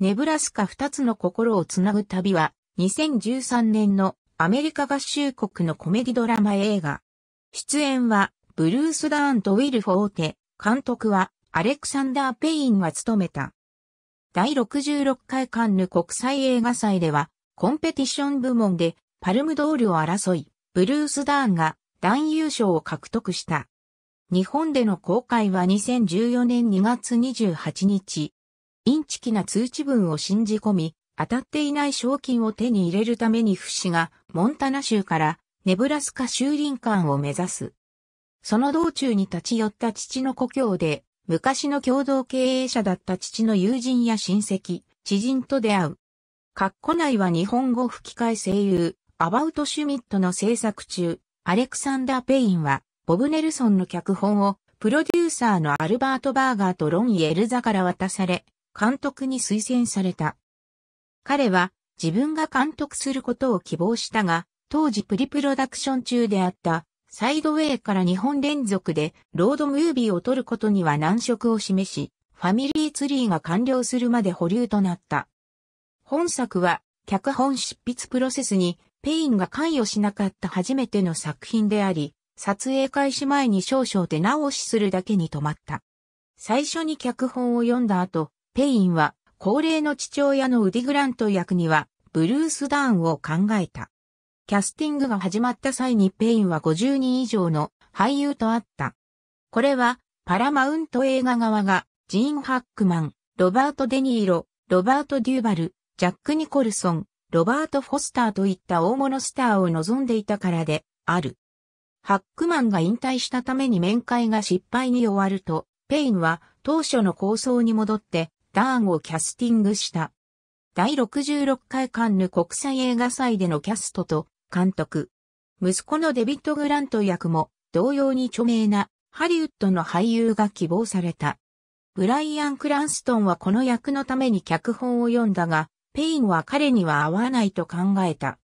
ネブラスカ2つの心をつなぐ旅は、2013年のアメリカ合衆国のコメディドラマ映画。出演は、ブルース・ダーンとウィル・フォーテ、監督は、アレクサンダー・ペインが務めた。第66回カンヌ国際映画祭では、コンペティション部門で、パルムドールを争い、ブルース・ダーンが、男優賞を獲得した。日本での公開は2014年2月28日、インチキな通知文を信じ込み、当たっていない賞金を手に入れるために不死がモンタナ州からネブラスカ州林間を目指す。その道中に立ち寄った父の故郷で、昔の共同経営者だった父の友人や親戚、知人と出会う。括弧内は日本語吹き替え声優、アバウト・シュミットの制作中、アレクサンダー・ペインは、ボブ・ネルソンの脚本を、プロデューサーのアルバート・バーガーとロン・イエルザから渡され、監督に推薦された。彼は自分が監督することを希望したが、当時プリプロダクション中であったサイドウェイから2本連続でロードムービーを撮ることには難色を示し、ファミリーツリーが完了するまで保留となった。本作は脚本執筆プロセスにペインが関与しなかった初めての作品であり、撮影開始前に少々手直しするだけに止まった。最初に脚本を読んだ後、ペインは、高齢の父親のウディ・グラント役には、ブルース・ダーンを考えた。キャスティングが始まった際にペインは50人以上の俳優と会った。これは、パラマウント映画側が、ジーン・ハックマン、ロバート・デニーロ、ロバート・デューバル、ジャック・ニコルソン、ロバート・フォスターといった大物スターを望んでいたからで、ある。ハックマンが引退したために面会が失敗に終わると、ペインは当初の構想に戻ってダーンをキャスティングした。第66回カンヌ国際映画祭でのキャストと監督。息子のデビッド・グラント役も同様に著名なハリウッドの俳優が希望された。ブライアン・クランストンはこの役のために脚本を読んだが、ペインは彼には合わないと考えた。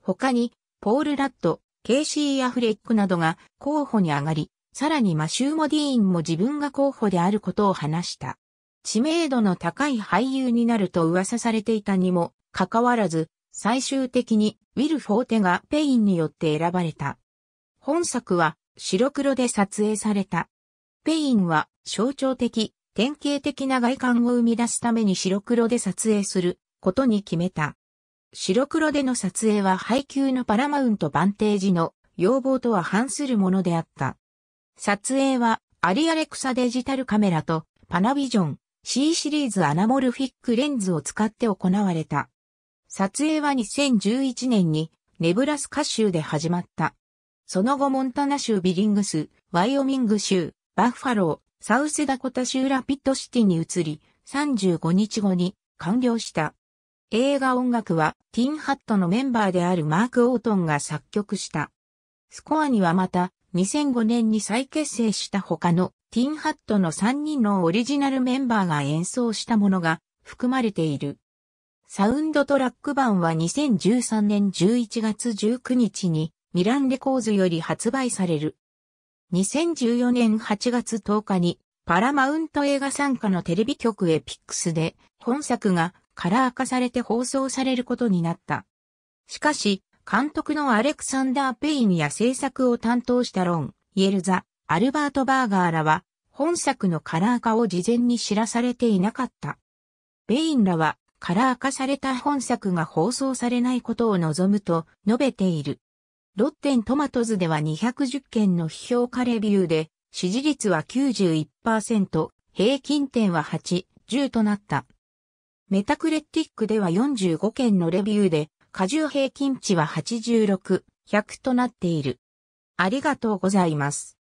他に、ポール・ラッド、ケイシー・アフレックなどが候補に上がり、さらにマシューモ・ディーンも自分が候補であることを話した。知名度の高い俳優になると噂されていたにもかかわらず、最終的にウィル・フォーテがペインによって選ばれた。本作は白黒で撮影された。ペインは象徴的、典型的な外観を生み出すために白黒で撮影することに決めた。白黒での撮影は配給のパラマウントバンテージの要望とは反するものであった。撮影はアリアレクサデジタルカメラとパナビジョン、C シリーズアナモルフィックレンズを使って行われた。撮影は2011年にネブラスカ州で始まった。その後モンタナ州ビリングス、ワイオミング州、バッファロー、サウスダコタ州ラピッドシティに移り、35日後に完了した。映画音楽はティンハットのメンバーであるマーク・オートンが作曲した。スコアにはまた2005年に再結成した他のティンハットの3人のオリジナルメンバーが演奏したものが含まれている。サウンドトラック版は2013年11月19日にミランレコーズより発売される。2014年8月10日にパラマウント映画参加のテレビ局エピックスで本作がカラー化されて放送されることになった。しかし、監督のアレクサンダー・ペインや制作を担当したロン、イエルザ、アルバート・バーガーらは、本作のカラー化を事前に知らされていなかった。ベインらは、カラー化された本作が放送されないことを望むと述べている。ロッテントマトズでは210件の批評家レビューで、支持率は91%、平均点は8、10となった。メタクレティックでは45件のレビューで、過重平均値は86、100となっている。ありがとうございます。